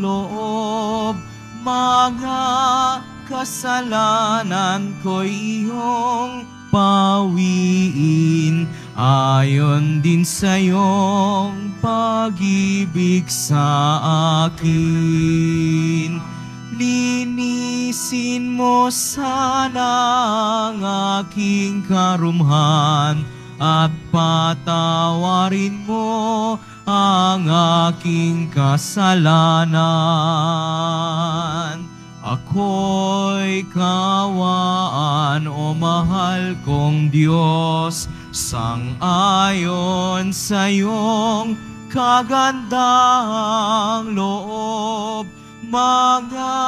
loob mga kasalanan ko iyong pawiin ayon din sa iyong pagibig sa akin. Linisin mo sana ang aking karumhan at patawarin mo ang aking kasalanan. Ako'y kawaan o mahal kong Diyos, sangayon sa iyong kagandang loob. Mga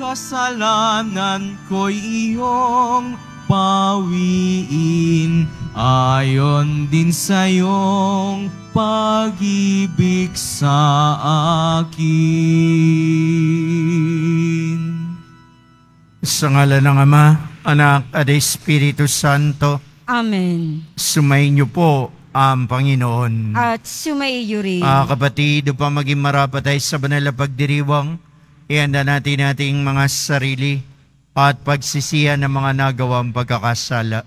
kasalanan ko'y iyong pawiin ayon din sa iyong pagibig sa akin. Sa ngalan ng Ama, Anak, at Espiritu Santo, Amen. Sumainyo po ang Panginoon. At sumaiyo rin. Ah, kapatid, upang maging marapat tayo sa banal na pagdiriwang, ihanda natin nating mga sarili at pagsisihan ng mga nagawang pagkakasala.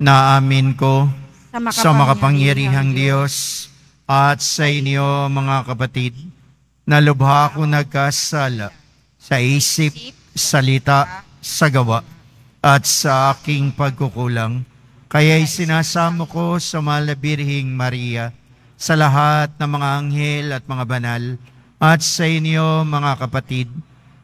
Naamin ko sa makapangyarihang, sa makapangyarihang Diyos at sa inyo mga kapatid na lubha ko nagkasala sa isip, salita, sa gawa at sa aking pagkukulang. Kaya'y sinasamo ko sa malabirhing Maria sa lahat ng mga anghel at mga banal at sa inyo mga kapatid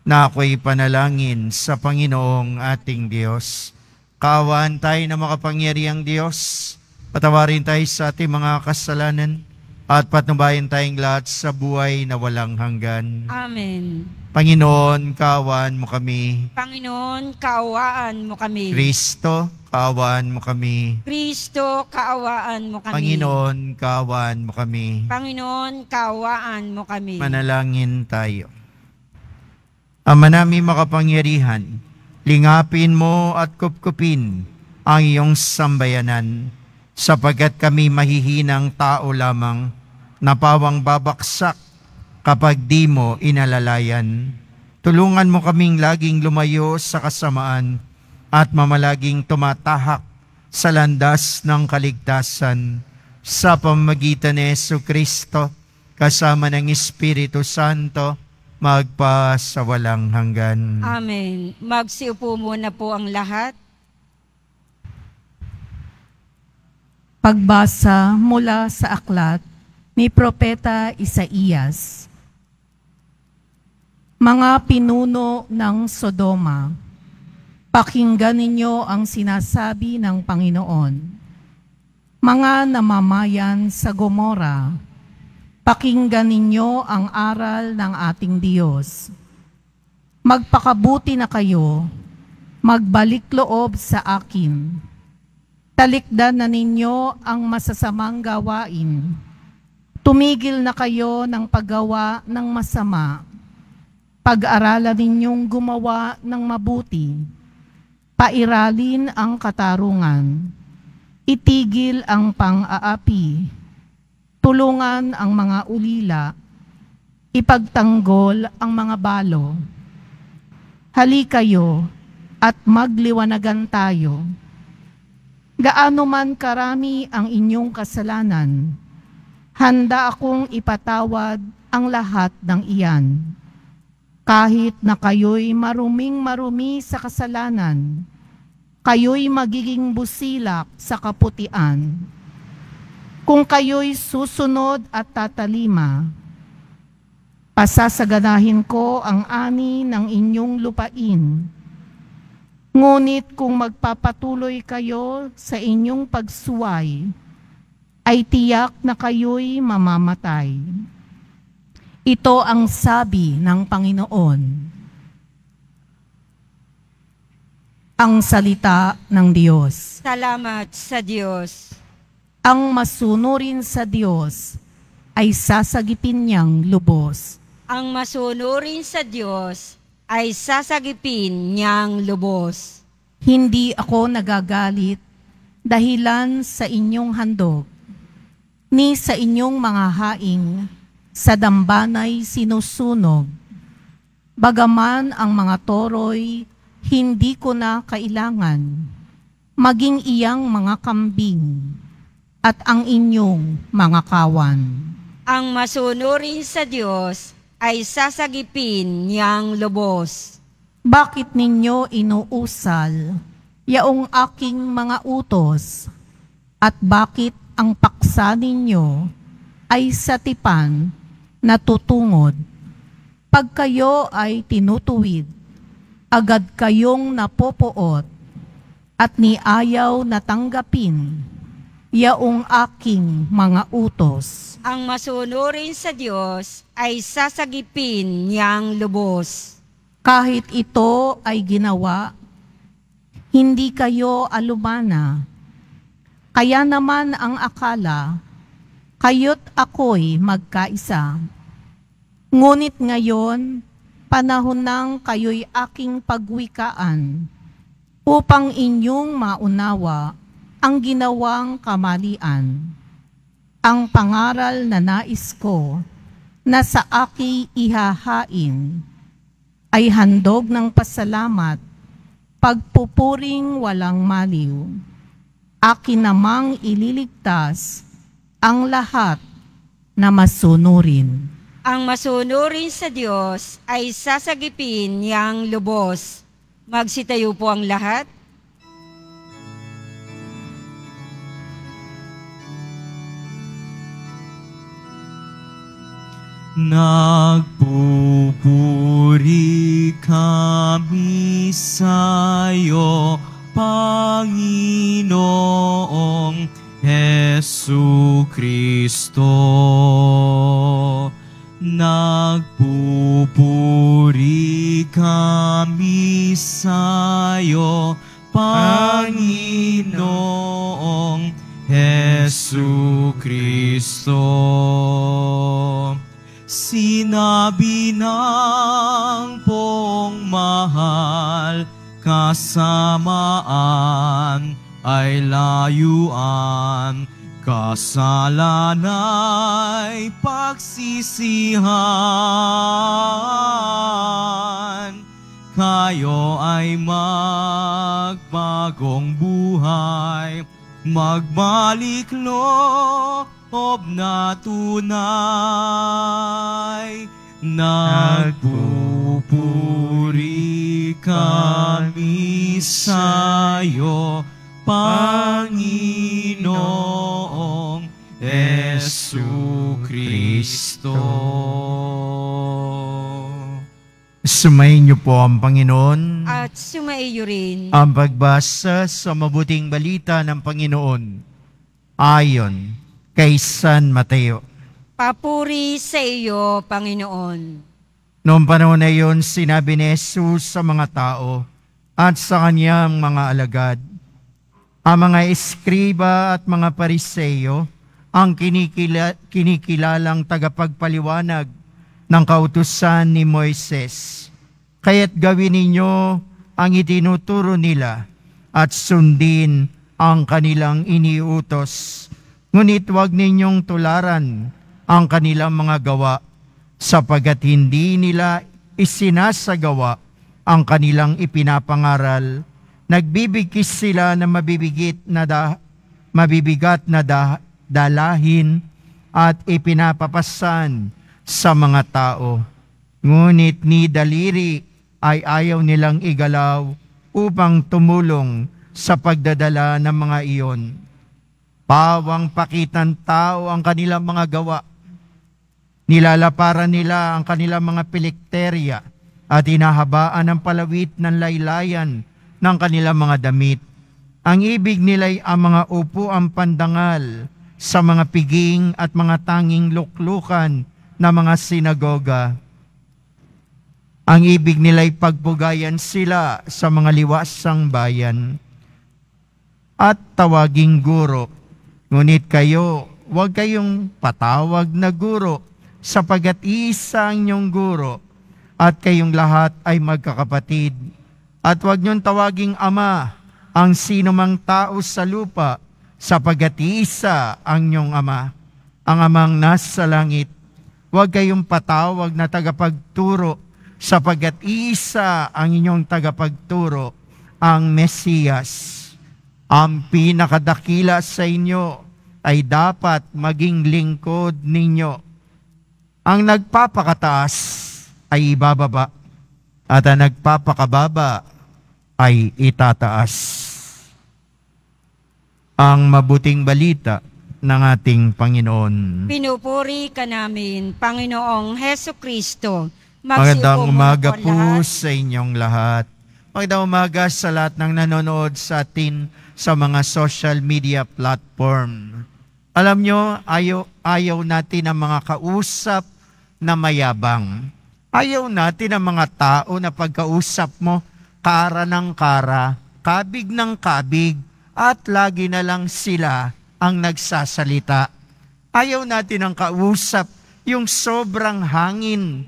na ako'y panalangin sa Panginoong ating Diyos. Kaawaan tayo na makapangyariang Diyos. Patawarin tayo sa ating mga kasalanan at patnubayan tayong lahat sa buhay na walang hanggan. Amen. Panginoon, kaawaan mo kami. Panginoon, kaawaan mo kami. Kristo, kaawaan mo kami. Kristo, kaawaan mo kami. Panginoon, kaawaan mo kami. Panginoon, kaawaan mo kami. Manalangin tayo. Ama namin makapangyarihan, lingapin mo at kupkupin ang iyong sambayanan, sapagkat kami mahihinang tao lamang na pawang babaksak kapag di mo inalalayan. Tulungan mo kaming laging lumayo sa kasamaan at mamalaging tumatahak sa landas ng kaligtasan sa pamagitan ni Yesu Kristo kasama ng Espiritu Santo magpa sa walang hanggan. Amen. Magsiupo muna po ang lahat. Pagbasa mula sa aklat ni Propeta Isaías. Mga pinuno ng Sodoma, pakinggan ninyo ang sinasabi ng Panginoon. Mga namamayan sa Gomora, Pakinggan ninyo ang aral ng ating Diyos. Magpakabuti na kayo, magbalik loob sa akin. Talikdan na ninyo ang masasamang gawain. Tumigil na kayo ng paggawa ng masama. Pag-aralan ninyong gumawa ng mabuti. Pairalin ang katarungan. Itigil ang pang-aapi tulungan ang mga ulila, ipagtanggol ang mga balo. Hali kayo at magliwanagan tayo. Gaano man karami ang inyong kasalanan, handa akong ipatawad ang lahat ng iyan. Kahit na kayo'y maruming-marumi sa kasalanan, kayo'y magiging busilak sa kaputian kung kayo'y susunod at tatalima, pasasaganahin ko ang ani ng inyong lupain. Ngunit kung magpapatuloy kayo sa inyong pagsuway, ay tiyak na kayo'y mamamatay. Ito ang sabi ng Panginoon. Ang salita ng Diyos. Salamat sa Diyos. Ang masunurin sa Diyos ay sasagipin niyang lubos. Ang masunurin sa Diyos ay sasagipin niyang lubos. Hindi ako nagagalit dahilan sa inyong handog, ni sa inyong mga haing sa dambanay sinusunog. Bagaman ang mga toroy, hindi ko na kailangan, maging iyang mga kambing at ang inyong mga kawan. Ang masunurin sa Diyos ay sasagipin niyang lubos. Bakit ninyo inuusal yaong aking mga utos at bakit ang paksa ninyo ay sa tipan na tutungod? Pag kayo ay tinutuwid, agad kayong napopoot at niayaw na tanggapin yaong aking mga utos. Ang masunurin sa Diyos ay sasagipin niyang lubos. Kahit ito ay ginawa, hindi kayo alumana. Kaya naman ang akala, kayo't ako'y magkaisa. Ngunit ngayon, panahon ng kayo'y aking pagwikaan upang inyong maunawa ang ginawang kamalian. Ang pangaral na nais ko na sa aki ihahain ay handog ng pasalamat, pagpupuring walang maliw. Akin namang ililigtas ang lahat na masunurin. Ang masunurin sa Diyos ay sasagipin niyang lubos. Magsitayo po ang lahat. Nagpupuri kami sa'yo, Panginoong Hesu Kristo. Nagpupuri kami sa'yo, Panginoong Hesu Kristo. Sinabi ng pong mahal, kasamaan ay layuan, kasalanay pagsisihan. Kayo ay magbagong buhay, magbalik lo, Ob na tunay Nagpupuri kami sa'yo Panginoong Yesu Kristo Sumayin niyo po ang Panginoon at sumaiyo rin ang pagbasa sa mabuting balita ng Panginoon ayon kay San Mateo. Papuri sa iyo, Panginoon. Noong panahon na iyon, sinabi ni Jesus sa mga tao at sa kanyang mga alagad, Ang mga eskriba at mga pariseyo, ang kinikila, kinikilalang tagapagpaliwanag ng kautusan ni Moises. Kaya't gawin ninyo ang itinuturo nila at sundin ang kanilang iniutos Ngunit huwag ninyong tularan ang kanilang mga gawa sapagat hindi nila isinasagawa ang kanilang ipinapangaral. Nagbibigkis sila na mabibigit na da, mabibigat na da, dalahin at ipinapapasan sa mga tao. Ngunit ni daliri ay ayaw nilang igalaw upang tumulong sa pagdadala ng mga iyon Pawang pakitan tao ang kanilang mga gawa. Nilalaparan nila ang kanilang mga pilikterya at hinahabaan ang palawit ng laylayan ng kanilang mga damit. Ang ibig nila'y ang mga upo ang pandangal sa mga piging at mga tanging luklukan ng mga sinagoga. Ang ibig nila'y pagbugayan sila sa mga liwasang bayan at tawaging guro Ngunit kayo, huwag kayong patawag na guro, sapagat isa ang inyong guro, at kayong lahat ay magkakapatid. At huwag niyong tawaging ama ang sinumang tao sa lupa, sapagat isa ang inyong ama, ang amang nasa langit. Huwag kayong patawag na tagapagturo, sapagat isa ang inyong tagapagturo, ang Mesiyas. Ang pinakadakila sa inyo ay dapat maging lingkod ninyo. Ang nagpapakataas ay ibababa at ang nagpapakababa ay itataas. Ang mabuting balita ng ating Panginoon. Pinupuri ka namin, Panginoong Heso Kristo. Magandang umaga po lahat. sa inyong lahat. Magandang umaga sa lahat ng nanonood sa atin sa mga social media platform. Alam nyo, ayaw, ayaw natin ang mga kausap na mayabang. Ayaw natin ang mga tao na pagkausap mo, kara ng kara, kabig ng kabig, at lagi na lang sila ang nagsasalita. Ayaw natin ang kausap, yung sobrang hangin.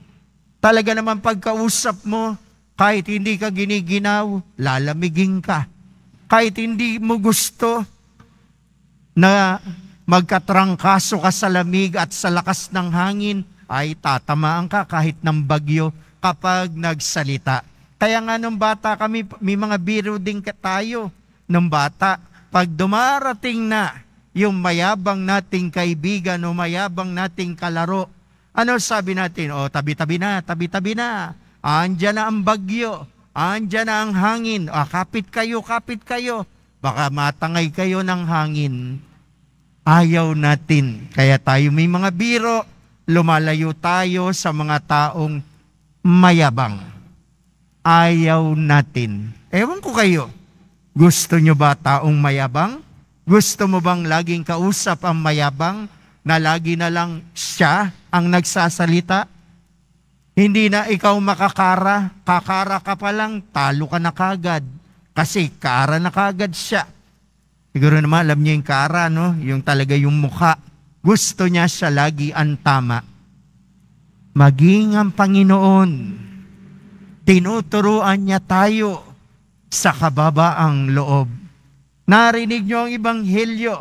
Talaga naman pagkausap mo, kahit hindi ka giniginaw, lalamigin ka kahit hindi mo gusto na magkatrangkaso ka sa lamig at sa lakas ng hangin, ay tatamaan ka kahit ng bagyo kapag nagsalita. Kaya nga nung bata kami, may mga biro din ka tayo nung bata. Pag dumarating na yung mayabang nating kaibigan o mayabang nating kalaro, ano sabi natin? O, tabi-tabi na, tabi-tabi na. Andiyan na ang bagyo Andiyan na ang hangin. Ah, kapit kayo, kapit kayo. Baka matangay kayo ng hangin. Ayaw natin. Kaya tayo may mga biro, lumalayo tayo sa mga taong mayabang. Ayaw natin. Ewan ko kayo. Gusto nyo ba taong mayabang? Gusto mo bang laging kausap ang mayabang na lagi na lang siya ang nagsasalita? Hindi na ikaw makakara, kakara ka pa lang, talo ka na kagad. Kasi kara na kagad siya. Siguro naman alam niya yung kara, no? Yung talaga yung mukha. Gusto niya siya lagi ang tama. Maging ang Panginoon, tinuturuan niya tayo sa kababaang loob. Narinig niyo ang Ibanghelyo.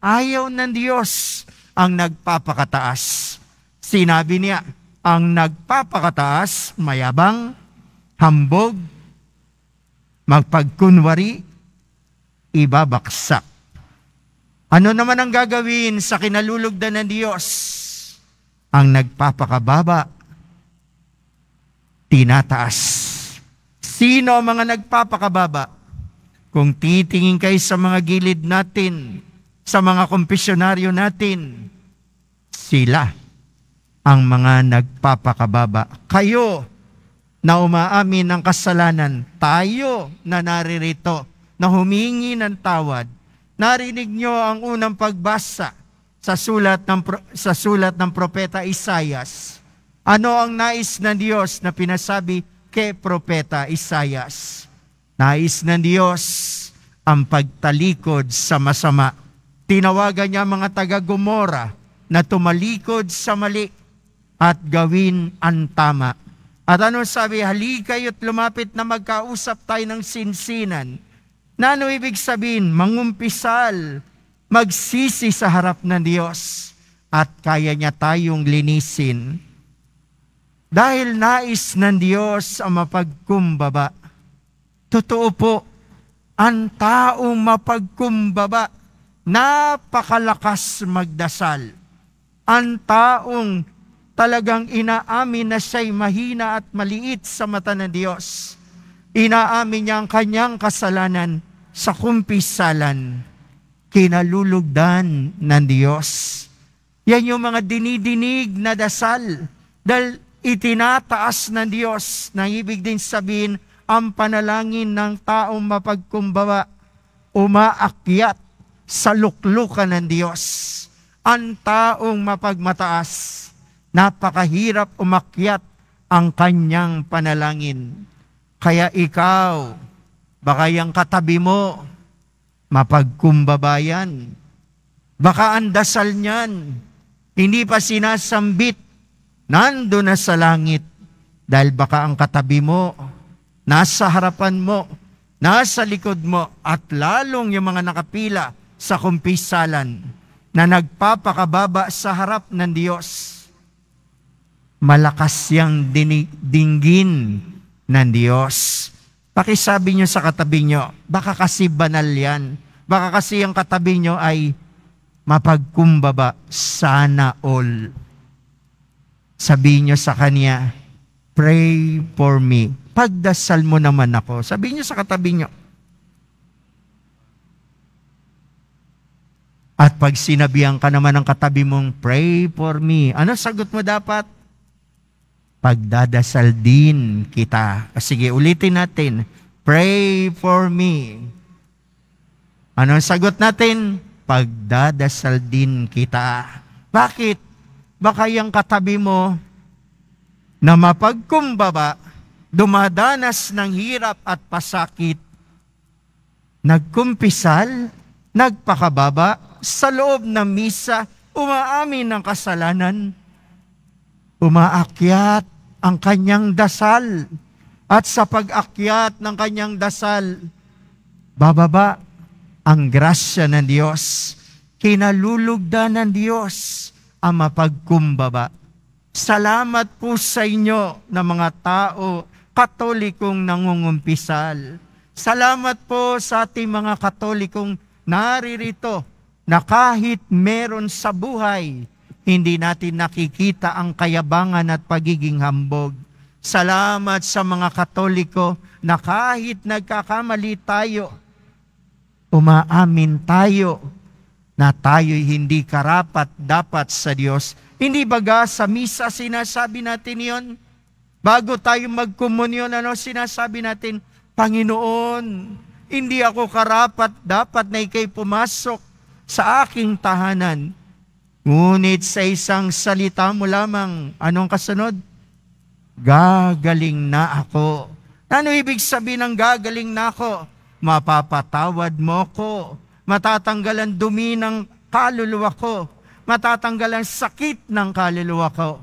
Ayaw ng Diyos ang nagpapakataas. Sinabi niya, ang nagpapakataas, mayabang, hambog, magpagkunwari, ibabaksak. Ano naman ang gagawin sa kinalulugdan ng Diyos? Ang nagpapakababa, tinataas. Sino ang mga nagpapakababa? Kung titingin kay sa mga gilid natin, sa mga kumpisyonaryo natin, sila ang mga nagpapakababa. Kayo na umaamin ng kasalanan, tayo na naririto, na humingi ng tawad. Narinig nyo ang unang pagbasa sa sulat ng, sa sulat ng propeta Isayas. Ano ang nais ng Diyos na pinasabi kay propeta Isayas? Nais ng Diyos ang pagtalikod sa masama. Tinawagan niya mga taga-Gomora na tumalikod sa mali at gawin ang tama. At ano sabi, halika kayo't lumapit na magkausap tayo ng sinsinan. Na ano ibig sabihin? Mangumpisal, magsisi sa harap ng Diyos at kaya niya tayong linisin. Dahil nais ng Diyos ang mapagkumbaba. Totoo po, ang taong mapagkumbaba, napakalakas magdasal. Ang taong talagang inaamin na siya'y mahina at maliit sa mata ng Diyos. Inaamin niya ang kanyang kasalanan sa kumpisalan, kinalulugdan ng Diyos. Yan yung mga dinidinig na dasal dahil itinataas ng Diyos na ibig din sabihin ang panalangin ng taong mapagkumbaba umaakyat sa luklukan ng Diyos. Ang taong mapagmataas Napakahirap umakyat ang kanyang panalangin. Kaya ikaw, baka yung katabi mo, mapagkumbabayan. Baka ang dasal niyan, hindi pa sinasambit, nando na sa langit. Dahil baka ang katabi mo, nasa harapan mo, nasa likod mo, at lalong yung mga nakapila sa kumpisalan na nagpapakababa sa harap ng Diyos malakas yang dinigdinggin ng Diyos. Pakisabi nyo sa katabi nyo, baka kasi banal yan. Baka kasi ang katabi nyo ay mapagkumbaba sana all. Sabi nyo sa kanya, pray for me. Pagdasal mo naman ako. Sabi nyo sa katabi nyo, At pag sinabihan ka naman ng katabi mong, pray for me, ano sagot mo dapat? pagdadasal din kita. Sige, ulitin natin. Pray for me. Ano ang sagot natin? Pagdadasal din kita. Bakit? Baka yung katabi mo na mapagkumbaba, dumadanas ng hirap at pasakit, nagkumpisal, nagpakababa, sa loob ng misa, umaamin ng kasalanan, umaakyat ang kanyang dasal. At sa pag-akyat ng kanyang dasal, bababa ang grasya ng Diyos. Kinalulugda ng Diyos ang mapagkumbaba. Salamat po sa inyo na mga tao, katolikong nangungumpisal. Salamat po sa ating mga katolikong naririto na kahit meron sa buhay hindi natin nakikita ang kayabangan at pagiging hambog. Salamat sa mga Katoliko na kahit nagkakamali tayo, umaamin tayo na tayo'y hindi karapat dapat sa Diyos. Hindi baga sa misa sinasabi natin yon? Bago tayo magkomunyon, ano sinasabi natin? Panginoon, hindi ako karapat dapat na ikay pumasok sa aking tahanan Ngunit sa isang salita mo lamang, anong kasunod? Gagaling na ako. Ano ibig sabihin ng gagaling na ako? Mapapatawad mo ko. Matatanggal ang dumi ng kaluluwa ko. Matatanggal ang sakit ng kaluluwa ko.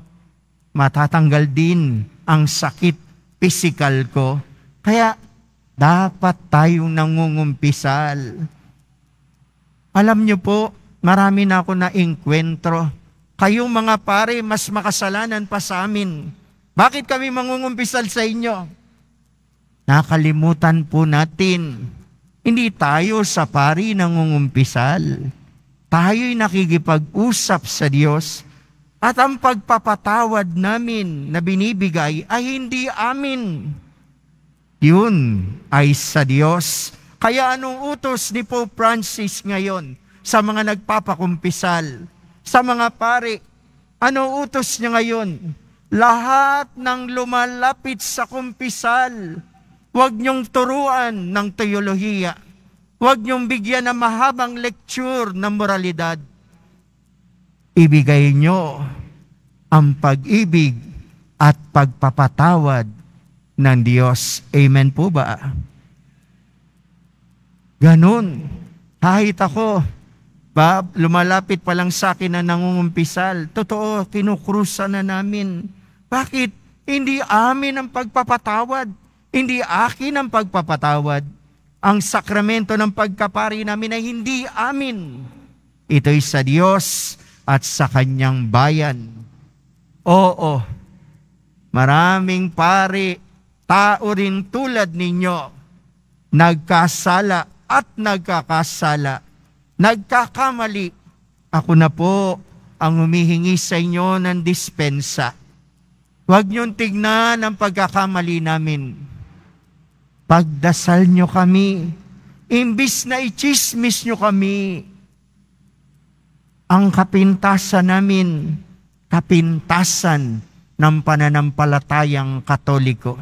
Matatanggal din ang sakit physical ko. Kaya dapat tayong nangungumpisal. Alam niyo po, Marami na ako na engkwentro. Kayong mga pare, mas makasalanan pa sa amin. Bakit kami mangungumpisal sa inyo? Nakalimutan po natin. Hindi tayo sa pari nangungumpisal. Tayo'y nakikipag-usap sa Diyos at ang pagpapatawad namin na binibigay ay hindi amin. Yun ay sa Diyos. Kaya anong utos ni Pope Francis ngayon? sa mga nagpapakumpisal, sa mga pari. Ano utos niya ngayon? Lahat ng lumalapit sa kumpisal, huwag niyong turuan ng teolohiya. Huwag niyong bigyan ng mahabang lecture ng moralidad. Ibigay niyo ang pag-ibig at pagpapatawad ng Diyos. Amen po ba? Ganun. Kahit ako, ba, lumalapit pa lang sa akin na nangungumpisal. Totoo, kinukrusa na namin. Bakit? Hindi amin ang pagpapatawad. Hindi akin ang pagpapatawad. Ang sakramento ng pagkapari namin ay hindi amin. Ito'y sa Diyos at sa kanyang bayan. Oo, maraming pari, tao rin tulad ninyo, nagkasala at nagkakasala Nagkakamali. Ako na po ang humihingi sa inyo ng dispensa. Huwag niyong tignan ang pagkakamali namin. Pagdasal niyo kami. Imbis na i-chismis niyo kami. Ang kapintasan namin, kapintasan ng pananampalatayang katoliko.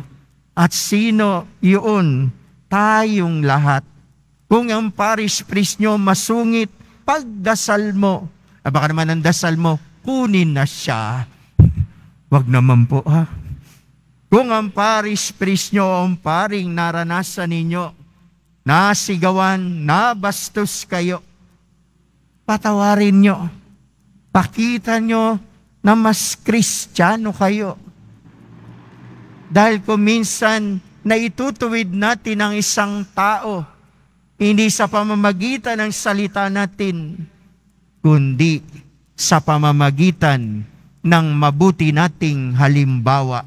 At sino iyon? Tayong lahat kung ang parish priest nyo masungit, pagdasal mo, ah, baka naman ang dasal mo, kunin na siya. Wag naman po ha. Kung ang parish priest nyo o ang paring naranasan ninyo, nasigawan, nabastos kayo, patawarin nyo. Pakita nyo na mas kristyano kayo. Dahil kung minsan, na itutuwid natin ang isang tao hindi sa pamamagitan ng salita natin, kundi sa pamamagitan ng mabuti nating halimbawa.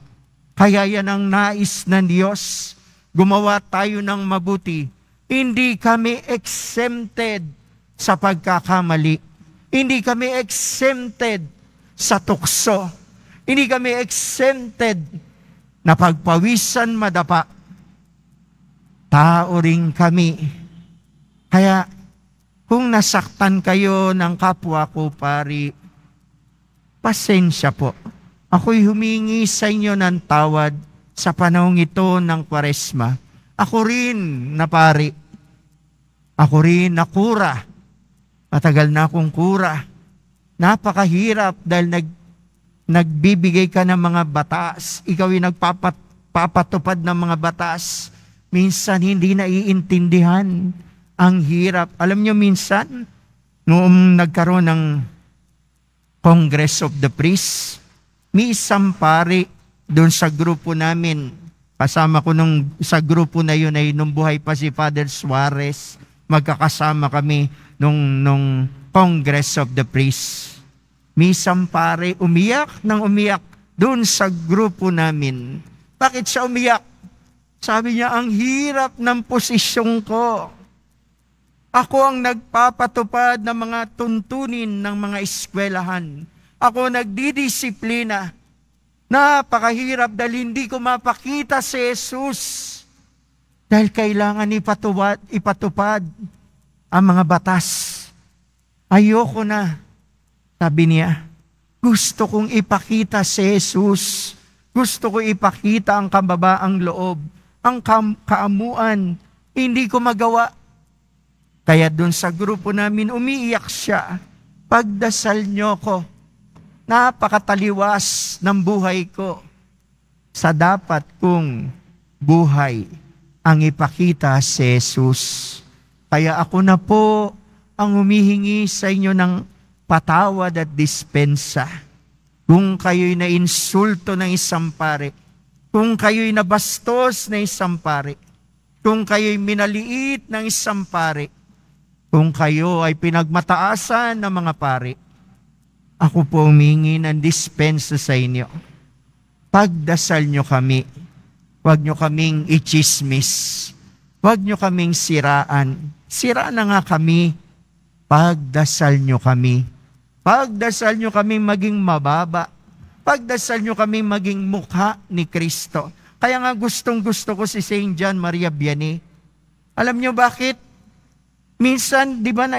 Kaya yan ang nais ng Diyos. Gumawa tayo ng mabuti. Hindi kami exempted sa pagkakamali. Hindi kami exempted sa tukso. Hindi kami exempted na pagpawisan madapa. Tao rin kami kaya kung nasaktan kayo ng kapwa ko, pari, pasensya po. Ako'y humingi sa inyo ng tawad sa panahong ito ng kwaresma. Ako rin na pari. Ako rin na kura. Matagal na akong kura. Napakahirap dahil nag, nagbibigay ka ng mga batas. Ikaw ay nagpapatupad ng mga batas. Minsan hindi naiintindihan. iintindihan ang hirap. Alam niyo minsan, noong nagkaroon ng Congress of the Priests, may isang pari doon sa grupo namin. Kasama ko nung, sa grupo na yun ay nung buhay pa si Father Suarez. Magkakasama kami nung, nung Congress of the Priests. May isang pare umiyak ng umiyak doon sa grupo namin. Bakit siya umiyak? Sabi niya, ang hirap ng posisyon ko. Ako ang nagpapatupad ng mga tuntunin ng mga eskwelahan. Ako nagdidisiplina. Napakahirap dahil hindi ko mapakita si Jesus. Dahil kailangan ipatupad, ipatupad ang mga batas. Ayoko na, sabi niya. Gusto kong ipakita si Jesus. Gusto ko ipakita ang kababaang loob, ang kam- kaamuan. Hindi ko magawa kaya dun sa grupo namin, umiiyak siya. Pagdasal niyo ko. Napakataliwas ng buhay ko. Sa dapat kong buhay ang ipakita si Jesus. Kaya ako na po ang humihingi sa inyo ng patawad at dispensa. Kung kayo'y nainsulto ng isang pare, kung kayo'y nabastos ng isang pare, kung kayo'y minaliit ng isang pare, kung kayo ay pinagmataasan ng mga pari, ako po humingi ng dispensa sa inyo. Pagdasal nyo kami. Huwag nyo kaming ichismis. Huwag nyo kaming siraan. Sira na nga kami. Pagdasal nyo kami. Pagdasal nyo kami maging mababa. Pagdasal nyo kami maging mukha ni Kristo. Kaya nga gustong gusto ko si St. John Maria Vianney. Alam nyo bakit? Minsan, di ba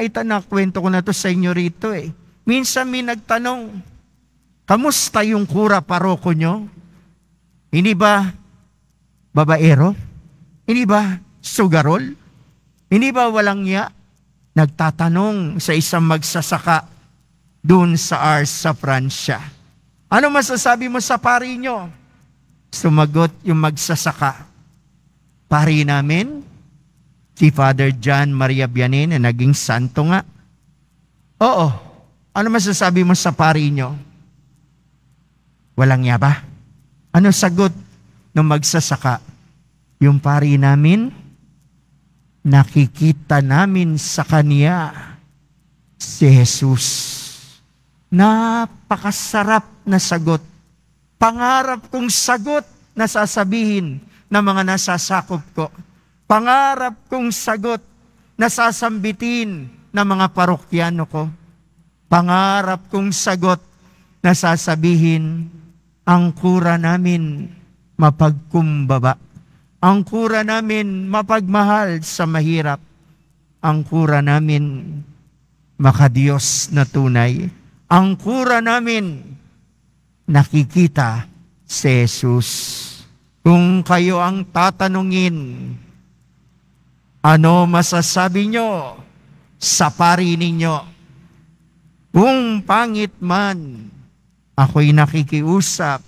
kwento ko na to sa inyo rito eh. Minsan may nagtanong, kamusta yung kura paroko nyo? Hindi ba babaero? Hindi ba sugarol? Hindi ba walang ya? Nagtatanong sa isang magsasaka doon sa Ars sa Pransya. Ano masasabi mo sa pari nyo? Sumagot yung magsasaka. Pari namin, Si Father John Maria Bianin na naging santo nga. Oo. Ano masasabi mo sa pari nyo? Walang yaba. Ano sagot nung magsasaka? Yung pari namin, nakikita namin sa kanya si Jesus. Napakasarap na sagot. Pangarap kong sagot na sasabihin ng mga nasasakop ko Pangarap kong sagot na sasambitin ng mga parokyano ko. Pangarap kong sagot na sasabihin, ang kura namin mapagkumbaba. Ang kura namin mapagmahal sa mahirap. Ang kura namin makadiyos na tunay. Ang kura namin nakikita si Jesus. Kung kayo ang tatanungin, ano masasabi nyo sa pari ninyo? Kung pangit man ako'y nakikiusap,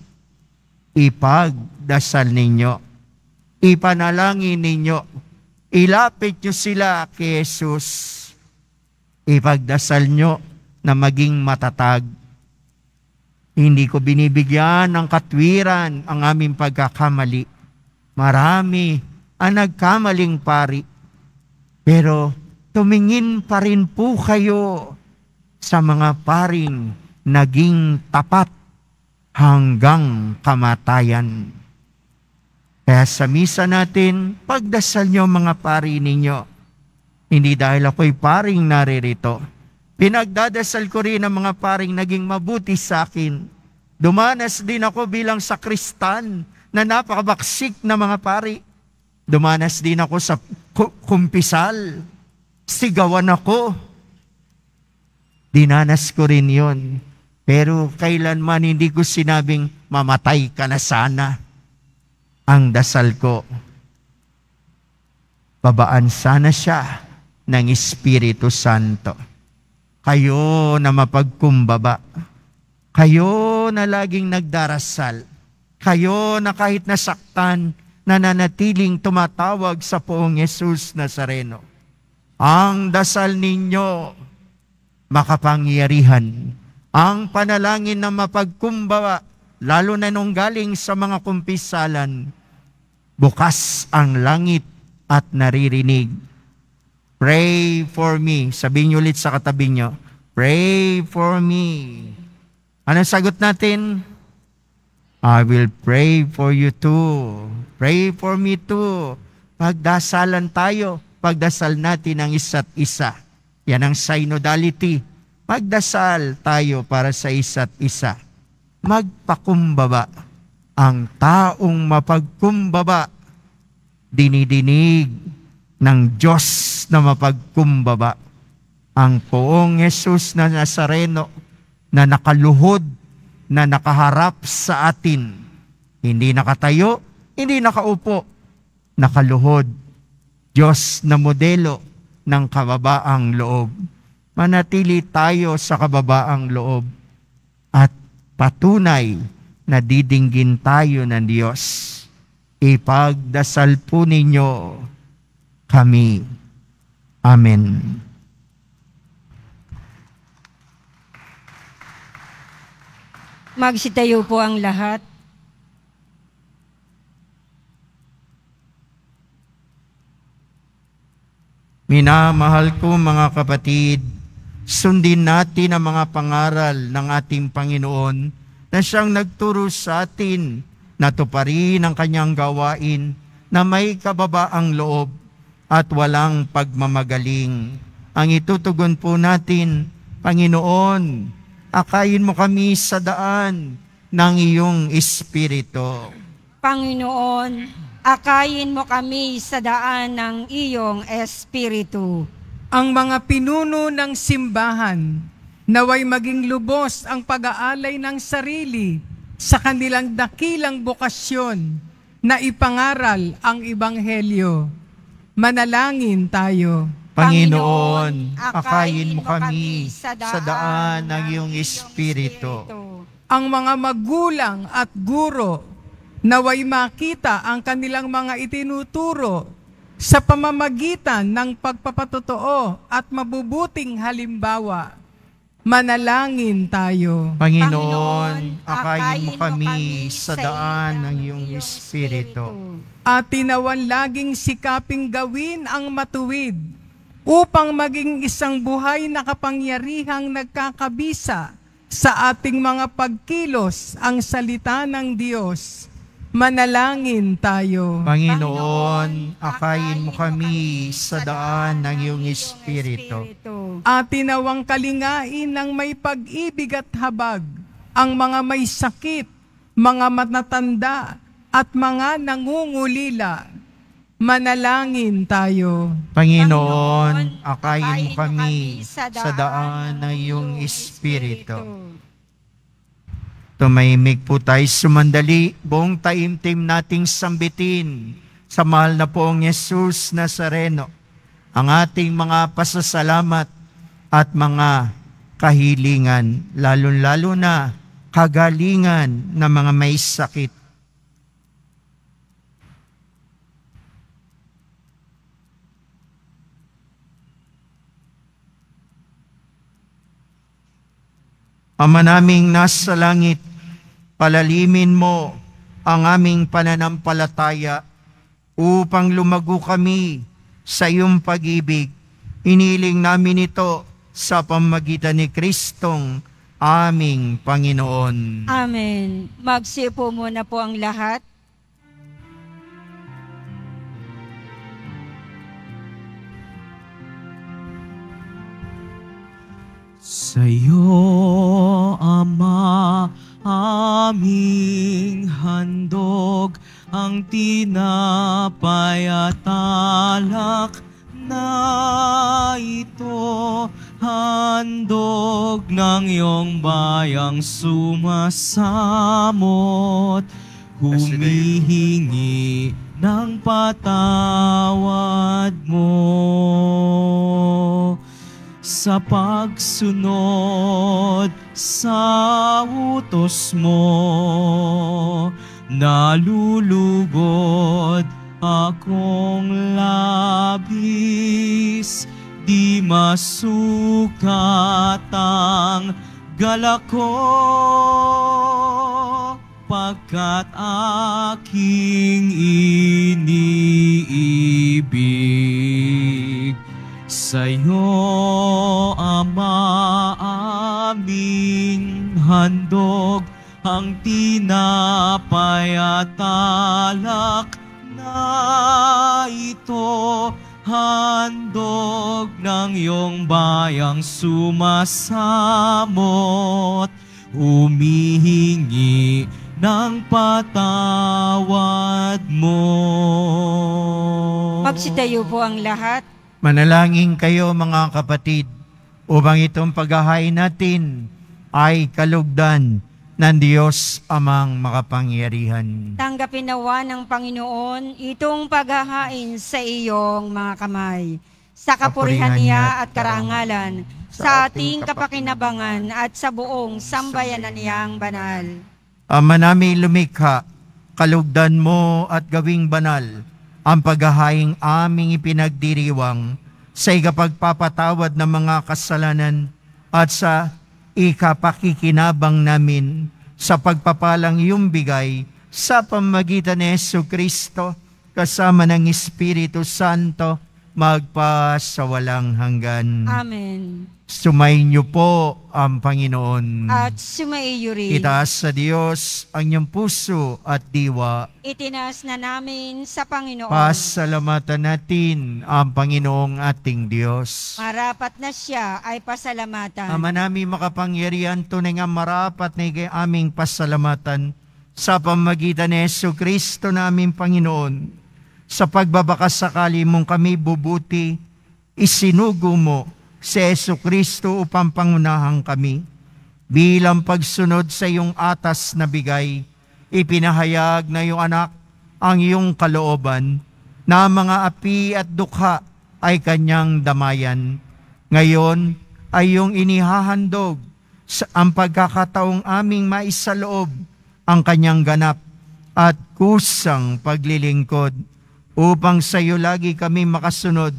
ipagdasal ninyo, ipanalangin ninyo, ilapit nyo sila kay Jesus, ipagdasal nyo na maging matatag. Hindi ko binibigyan ng katwiran ang aming pagkakamali. Marami ang nagkamaling pari pero tumingin pa rin po kayo sa mga paring naging tapat hanggang kamatayan. Kaya sa misa natin, pagdasal nyo mga pari ninyo. Hindi dahil ako'y paring naririto. Pinagdadasal ko rin ang mga paring naging mabuti sa akin. Dumanas din ako bilang sakristan na napakabaksik na mga pari. Dumanas din ako sa kumpisal. Sigawan ako. Dinanas ko rin yon. Pero kailanman hindi ko sinabing, mamatay ka na sana. Ang dasal ko, babaan sana siya ng Espiritu Santo. Kayo na mapagkumbaba. Kayo na laging nagdarasal. Kayo na kahit nasaktan, nananatiling tumatawag sa poong Yesus Nazareno. Ang dasal ninyo, makapangyarihan. Ang panalangin na mapagkumbawa, lalo na nung galing sa mga kumpisalan, bukas ang langit at naririnig. Pray for me. Sabihin ulit sa katabi niyo, Pray for me. Anong sagot natin? I will pray for you too. Pray for me too. Pagdasalan tayo. Pagdasal natin ang isa't isa. Yan ang synodality. Magdasal tayo para sa isa't isa. Magpakumbaba. Ang taong mapagkumbaba, dinidinig ng Diyos na mapagkumbaba. Ang poong Jesus na Nazareno na nakaluhod na nakaharap sa atin. Hindi nakatayo, hindi nakaupo, nakaluhod. Diyos na modelo ng kababaang loob. Manatili tayo sa kababaang loob at patunay na didinggin tayo ng Diyos. Ipagdasal po ninyo kami. Amen. Magsitayo po ang lahat. Minamahal ko mga kapatid, sundin natin ang mga pangaral ng ating Panginoon na siyang nagturo sa atin na tuparin ang kanyang gawain na may kababaang loob at walang pagmamagaling. Ang itutugon po natin, Panginoon, Akayin mo kami sa daan ng iyong Espiritu. Panginoon, akayin mo kami sa daan ng iyong Espiritu. Ang mga pinuno ng simbahan, naway maging lubos ang pag-aalay ng sarili sa kanilang dakilang bokasyon na ipangaral ang Ibanghelyo. Manalangin tayo. Panginoon, akayin mo kami sa daan ng iyong Espiritu. Ang mga magulang at guro naway makita ang kanilang mga itinuturo sa pamamagitan ng pagpapatotoo at mabubuting halimbawa. Manalangin tayo. Panginoon, akayin mo kami sa daan ng iyong Espiritu. At tinawan laging sikaping gawin ang matuwid upang maging isang buhay na kapangyarihang nagkakabisa sa ating mga pagkilos ang salita ng Diyos. Manalangin tayo. Panginoon, akayin mo kami sa daan ng iyong Espiritu. At tinawang kalingain ng may pag-ibig at habag ang mga may sakit, mga matatanda, at mga nangungulila Manalangin tayo. Panginoon, akayin mo kami, sa, daan ng iyong Espiritu. Tumahimik po tayo sumandali, buong taimtim nating sambitin sa mahal na poong Yesus Nazareno, ang ating mga pasasalamat at mga kahilingan, lalong-lalo na kagalingan ng mga may sakit Ama naming nasa langit, palalimin mo ang aming pananampalataya upang lumago kami sa iyong pag-ibig. Iniling namin ito sa pamagitan ni Kristong aming Panginoon. Amen. Magsipo muna po ang lahat. Sa'yo, Ama, aming handog, ang tinapay at alak na ito, handog ng iyong bayang sumasamot, humihingi ng patawad mo sa pagsunod sa utos mo. Nalulugod akong labis, di masukat ang galak ko pagkat aking iniibig. Sa'yo, Ama, aming handog, ang tinapay at alak na ito, handog ng iyong bayang sumasamot, umihingi ng patawad mo. Magsitayo po ang lahat. Manalangin kayo mga kapatid upang itong paghahain natin ay kalugdan ng Diyos amang makapangyarihan. Tanggapin nawa ng Panginoon itong paghahain sa iyong mga kamay sa kapurihan niya at karangalan sa ating kapakinabangan at sa buong sambayanan niyang banal. Ama namin lumikha, kalugdan mo at gawing banal ang paghahaing aming ipinagdiriwang sa ikapagpapatawad ng mga kasalanan at sa ikapakikinabang namin sa pagpapalang iyong bigay sa pamagitan ni Yesu Kristo kasama ng Espiritu Santo magpa sa walang hanggan. Amen. Sumayin niyo po ang Panginoon. At sumaiyo rin. Itaas sa Diyos ang iyong puso at diwa. Itinaas na namin sa Panginoon. Pasalamatan natin ang Panginoong ating Diyos. Marapat na siya ay pasalamatan. Ama namin makapangyarihan, tunay nga marapat na aming pasalamatan sa pamagitan ni Yesu Kristo namin Panginoon sa pagbabakas sakali mong kami bubuti, isinugo mo si Yesu Kristo upang pangunahan kami. Bilang pagsunod sa iyong atas na bigay, ipinahayag na iyong anak ang iyong kalooban na mga api at dukha ay kanyang damayan. Ngayon ay iyong inihahandog sa ang pagkakataong aming maisaloob ang kanyang ganap at kusang paglilingkod upang sa iyo lagi kami makasunod.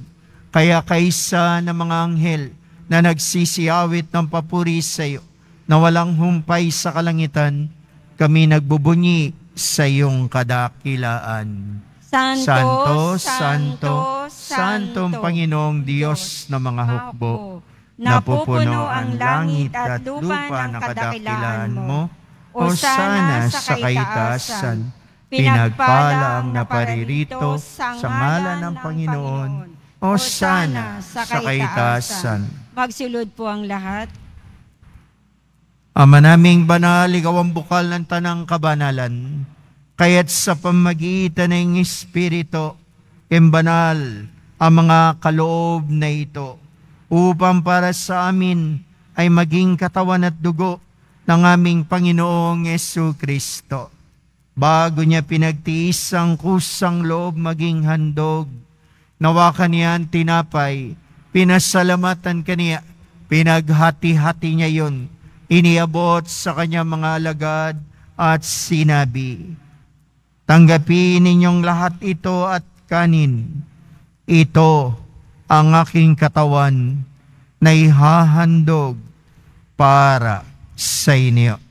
Kaya kaysa ng mga anghel na nagsisiawit ng papuri sa iyo, na walang humpay sa kalangitan, kami nagbubunyi sa iyong kadakilaan. Santo, Santo, Santo, Santong Santo, Panginoong Diyos ng mga hukbo, napupuno ang langit at lupa ng kadakilaan mo, o sana sa kaitaasan Pinagpala ang naparirito sa ngala ng Panginoon. O sana sa kaitaasan. Magsulod po ang lahat. Ama naming banal, ikaw ang bukal ng tanang kabanalan. Kaya't sa pamagitan ng Espiritu, imbanal ang mga kaloob na ito upang para sa amin ay maging katawan at dugo ng aming Panginoong Yesu Kristo bago niya pinagtiis ang kusang loob maging handog. Nawa kaniya ang tinapay, pinasalamatan kaniya, pinaghati-hati niya yon, iniabot sa kanya mga alagad at sinabi, Tanggapin ninyong lahat ito at kanin. Ito ang aking katawan na ihahandog para sa inyo.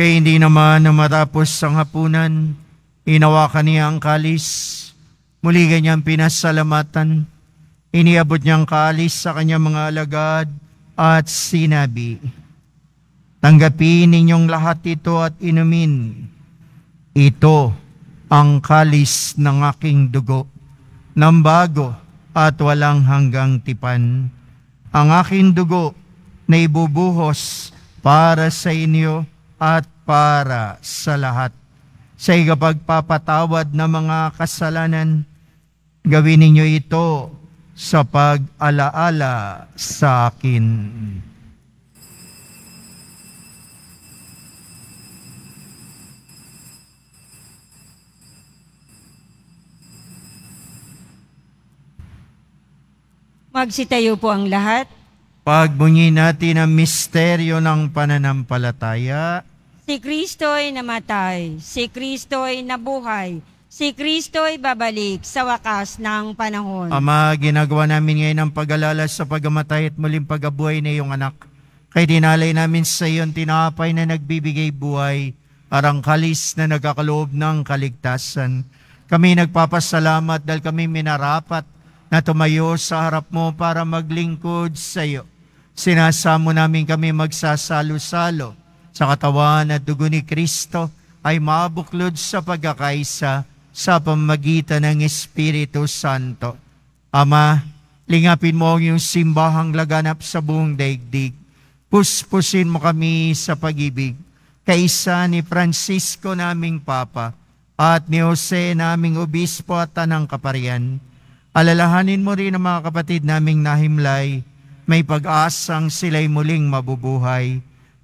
Kaya hindi naman na matapos ang hapunan, inawakan niya ang kalis, muli kanyang pinasalamatan, iniabot niyang kalis sa kanyang mga alagad at sinabi, Tanggapin ninyong lahat ito at inumin. Ito ang kalis ng aking dugo, ng bago at walang hanggang tipan. Ang aking dugo na ibubuhos para sa inyo at para sa lahat. Sa igapagpapatawad ng mga kasalanan, gawin ninyo ito sa pag-alaala sa akin. Magsitayo po ang lahat. Pagbunyi natin ang misteryo ng pananampalataya. Si ay namatay, si ay nabuhay, si ay babalik sa wakas ng panahon. Ama, ginagawa namin ngayon ang pag-alala sa pagamatay at muling pagabuhay na iyong anak. Kay dinalay namin sa iyon tinapay na nagbibigay buhay, arangkalis na nagkakaloob ng kaligtasan. Kami nagpapasalamat dahil kami minarapat na tumayo sa harap mo para maglingkod sa iyo. Sinasamo namin kami magsasalo-salo sa katawan at dugo ni Kristo ay mabuklod sa pagkakaisa sa pamagitan ng Espiritu Santo. Ama, lingapin mo ang iyong simbahang laganap sa buong daigdig. Puspusin mo kami sa pag-ibig, kaisa ni Francisco naming Papa at ni Jose naming Obispo at Tanang Kaparian. Alalahanin mo rin ang mga kapatid naming nahimlay, may pag-asang sila'y muling mabubuhay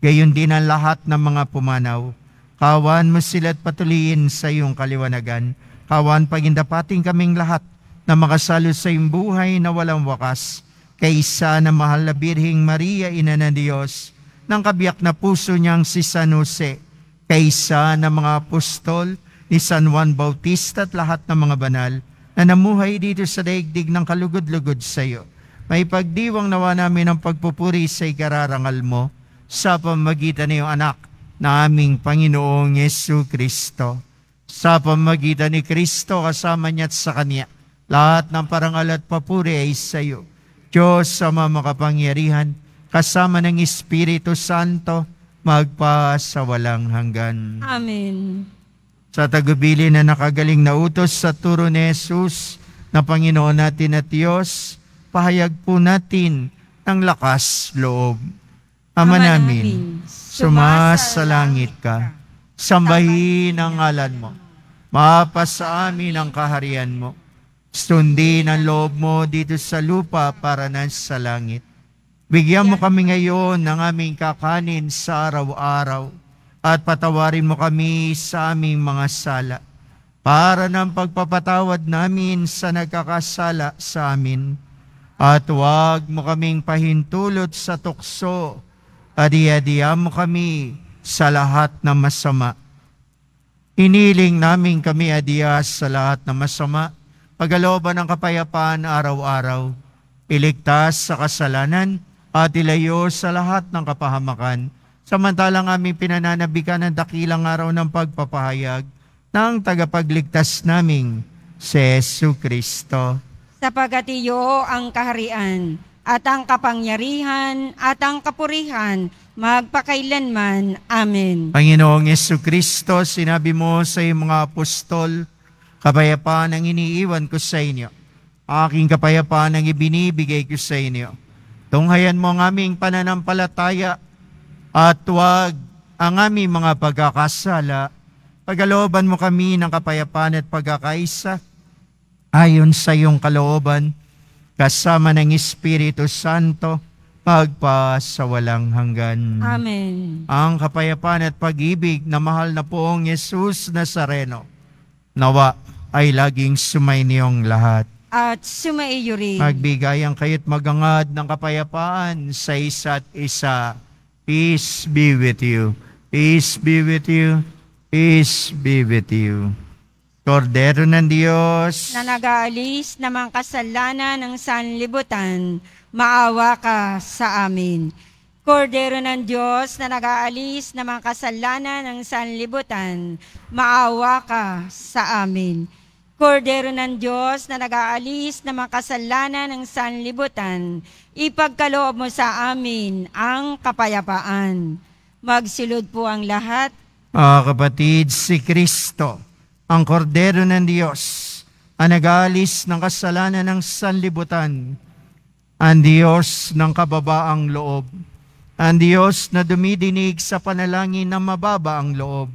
gayon din ang lahat ng mga pumanaw. Kawan mo sila at patuloyin sa iyong kaliwanagan. Kawan pagindapating kaming lahat na makasalo sa iyong buhay na walang wakas. Kaysa na mahal na Birhing Maria, Ina ng Diyos, ng kabiyak na puso niyang si San Jose, kaysa ng mga apostol ni San Juan Bautista at lahat ng mga banal na namuhay dito sa daigdig ng kalugod-lugod sa iyo. May pagdiwang nawa namin ang pagpupuri sa ikararangal mo sa pamagitan ng anak na aming Panginoong Yesu Kristo. Sa pamagitan ni Kristo, kasama niya at sa Kanya, lahat ng parangal at papuri ay sa iyo. Diyos sa makapangyarihan, kasama ng Espiritu Santo, magpa sa walang hanggan. Amen. Sa tagubili na nakagaling na utos sa turo ni Jesus, na Panginoon natin at Diyos, pahayag po natin ng lakas loob. Ama namin, sumas sa langit ka, sambahin ang ngalan mo, maapas amin ang kaharian mo, sundin ang loob mo dito sa lupa para na sa langit. Bigyan mo kami ngayon ng aming kakanin sa araw-araw at patawarin mo kami sa aming mga sala para ng pagpapatawad namin sa nagkakasala sa amin. At huwag mo kaming pahintulot sa tukso Adiadya mo kami sa lahat ng masama. Iniling namin kami, Adias, sa lahat ng masama. Pagaloban ng kapayapaan araw-araw. Iligtas sa kasalanan at ilayo sa lahat ng kapahamakan. Samantalang aming pinananabikan ang dakilang araw ng pagpapahayag ng tagapagligtas naming si Yesu Kristo. Sapagat iyo ang kaharian, at ang kapangyarihan at ang kapurihan magpakailanman. Amen. Panginoong Yesu Kristo, sinabi mo sa iyong mga apostol, kapayapaan ang iniiwan ko sa inyo. Aking kapayapaan ang ibinibigay ko sa inyo. Tunghayan mo ang aming pananampalataya at huwag ang aming mga pagkakasala. Pagaloban mo kami ng kapayapaan at pagkakaisa ayon sa iyong kalooban kasama ng Espiritu Santo, magpa sa walang hanggan. Amen. Ang kapayapaan at pag-ibig na mahal na poong Yesus Nazareno, nawa ay laging sumainiyong lahat. At sumaiyo rin. Magbigayan kayo't magangad ng kapayapaan sa isa't isa. Peace be with you. Peace be with you. Peace be with you. Cordero ng Diyos, na nag-aalis ng kasalanan ng sanlibutan, maawa ka sa amin. Kordero ng Diyos na nag-aalis ng kasalanan ng sanlibutan, maawa ka sa amin. Kordero ng Diyos na nag-aalis ng kasalanan ng sanlibutan, ipagkaloob mo sa amin ang kapayapaan. Magsilod po ang lahat. Mga kapatid, si Kristo ang kordero ng Diyos, ang nagalis ng kasalanan ng sanlibutan, ang Diyos ng kababaang loob, ang Diyos na dumidinig sa panalangin ng mababa ang loob.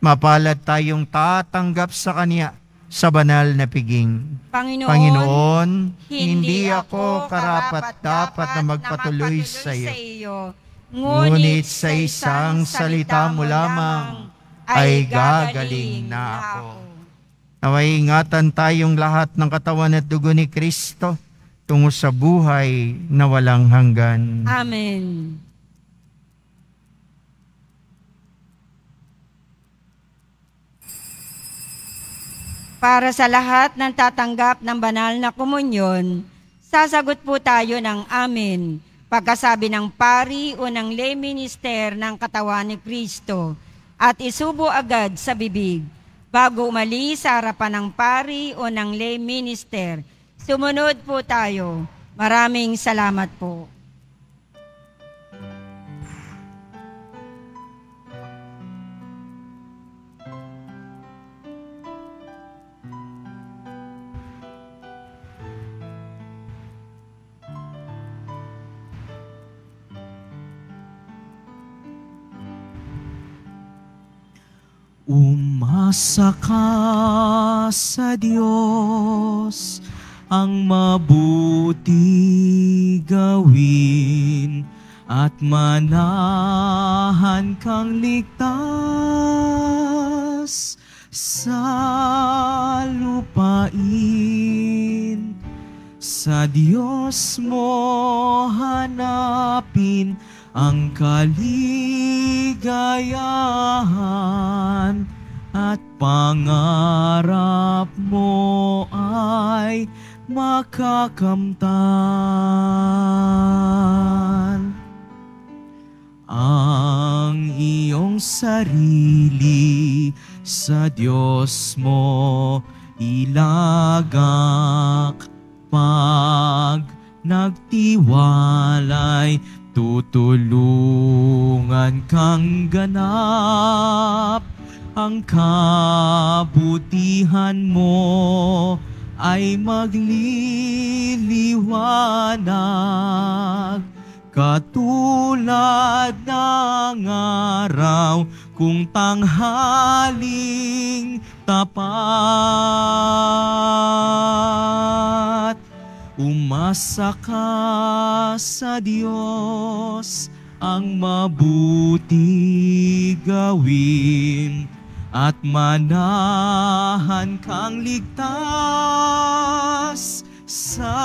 Mapalad tayong tatanggap sa Kanya sa banal na piging. Panginoon, Panginoon hindi ako karapat-dapat na magpatuloy sa iyo. Ngunit sa isang salita mo lamang, ay gagaling na ako. Naway ingatan tayong lahat ng katawan at dugo ni Kristo tungo sa buhay na walang hanggan. Amen. Para sa lahat ng tatanggap ng banal na komunyon, sasagot po tayo ng Amen, pagkasabi ng pari o ng lay minister ng katawan ni Kristo at isubo agad sa bibig bago umali sa harapan ng pari o ng lay minister. Sumunod po tayo. Maraming salamat po. Umasa ka sa Diyos ang mabuti gawin at manahan kang ligtas sa lupain. Sa Diyos mo hanapin ang kaligayahan at pangarap mo ay makakamtan. Ang iyong sarili sa Diyos mo ilagak pag nagtiwalay Tutulungan kang ganap Ang kabutihan mo ay magliliwanag Katulad ng araw kung tanghaling tapat Umaasa ka sa Diyos ang mabuti gawin at manahan kang ligtas sa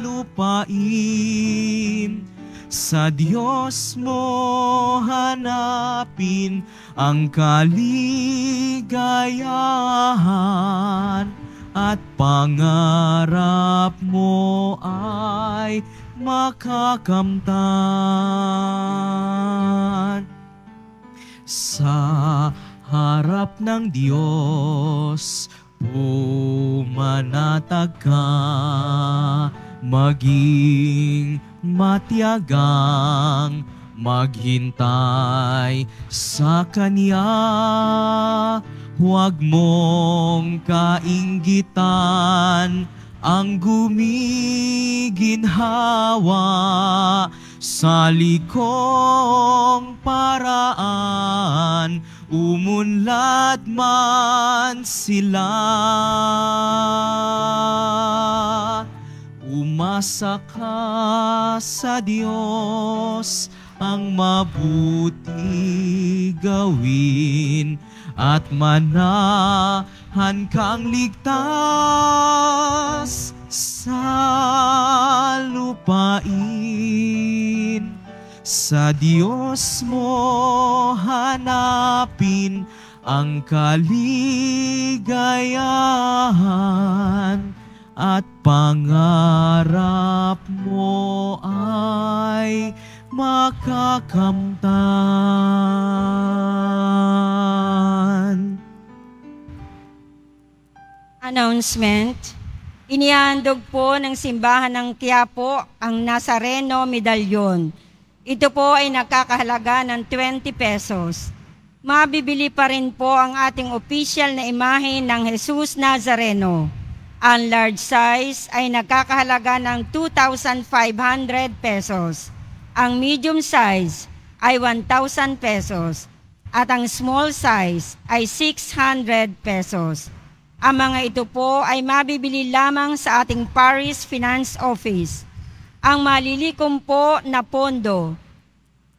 lupain. Sa Diyos mo hanapin ang kaligayahan at pangarap mo ay makakamtan sa harap ng Diyos pumanatag ka maging matiyagang maghintay sa Kanya Huwag mong kaingitan ang gumiginhawa sa likong paraan, umunlad man sila. Umasa ka sa Diyos ang mabuti gawin at manahan kang ligtas sa lupain. Sa Diyos mo hanapin ang kaligayahan at pangarap mo ay makakamtan. Amen. Announcement. Inihandog po ng simbahan ng Quiapo ang Nazareno Medallion. Ito po ay nakakahalaga ng 20 pesos. Mabibili pa rin po ang ating official na imahe ng Jesus Nazareno. Ang large size ay nakakahalaga ng 2,500 pesos. Ang medium size ay 1,000 pesos at ang small size ay 600 pesos. Ang mga ito po ay mabibili lamang sa ating Paris Finance Office. Ang malilikom po na pondo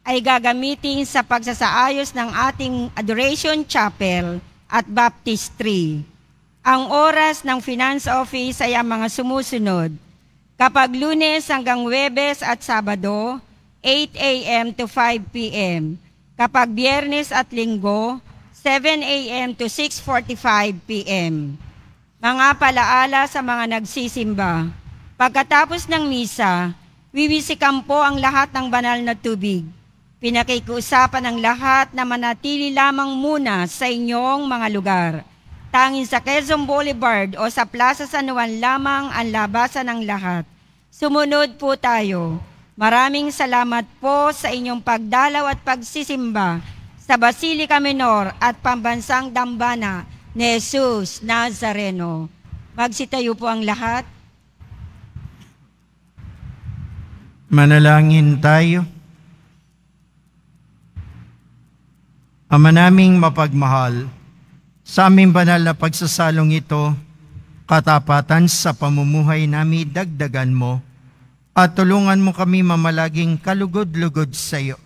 ay gagamitin sa pagsasaayos ng ating Adoration Chapel at Baptistry. Ang oras ng Finance Office ay ang mga sumusunod. Kapag lunes hanggang Webes at Sabado, 8 a.m. to 5 p.m kapag biyernes at linggo, 7 a.m. to 6.45 p.m. Mga palaala sa mga nagsisimba. Pagkatapos ng misa, wiwisikan po ang lahat ng banal na tubig. Pinakikiusapan ang lahat na manatili lamang muna sa inyong mga lugar. Tangin sa Quezon Boulevard o sa Plaza San Juan lamang ang labasan ng lahat. Sumunod po tayo. Maraming salamat po sa inyong pagdalaw at pagsisimba sa Basilica Menor at Pambansang Dambana ni Jesus Nazareno. Magsitayo po ang lahat. Manalangin tayo. Ama naming mapagmahal, sa aming banal na pagsasalong ito, katapatan sa pamumuhay namin dagdagan mo at tulungan mo kami mamalaging kalugod-lugod sa iyo.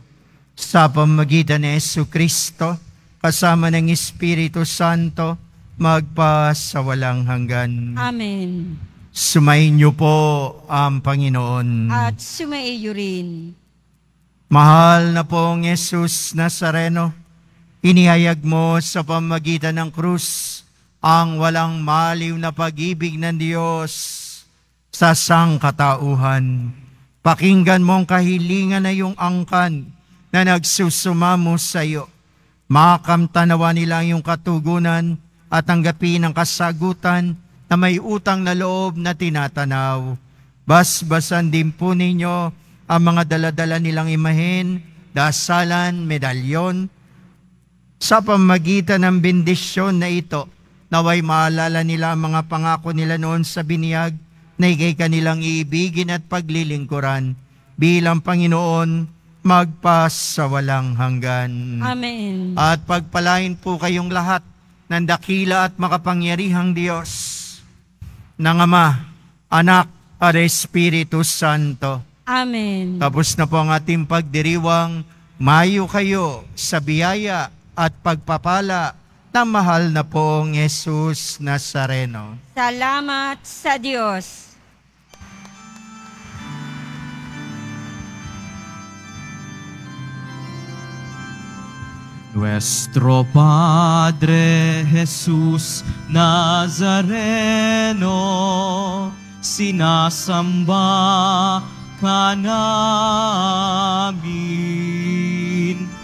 Sa pamagitan ni Yesu Kristo, kasama ng Espiritu Santo, magpa sa walang hanggan. Amen. Sumayin niyo po ang Panginoon. At sumaiyo rin. Mahal na pong Yesus Nazareno, inihayag mo sa pamagitan ng krus ang walang maliw na pag-ibig ng Diyos sa sangkatauhan. Pakinggan mo ang kahilingan na iyong angkan na nagsusumamo sa iyo. Makamtanawa nila ang iyong katugunan at tanggapin ang kasagutan na may utang na loob na tinatanaw. Basbasan din po ninyo ang mga daladala nilang imahen, dasalan, medalyon. Sa pamagitan ng bendisyon na ito, naway maalala nila ang mga pangako nila noon sa biniyag na ikay kanilang iibigin at paglilingkuran bilang Panginoon magpas sa walang hanggan. Amen. At pagpalain po kayong lahat ng dakila at makapangyarihang Diyos, ng Ama, Anak, at Espiritu Santo. Amen. Tapos na po ang ating pagdiriwang, mayo kayo sa biyaya at pagpapala na mahal na pong Jesus Nazareno. Salamat sa Diyos. Nuestro Padre Jesus Nazareno, sinasamba ka namin.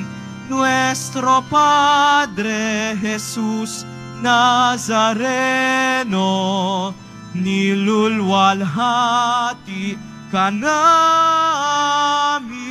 nuestro Padre Jesús Nazareno, nilulwalhati ka namin.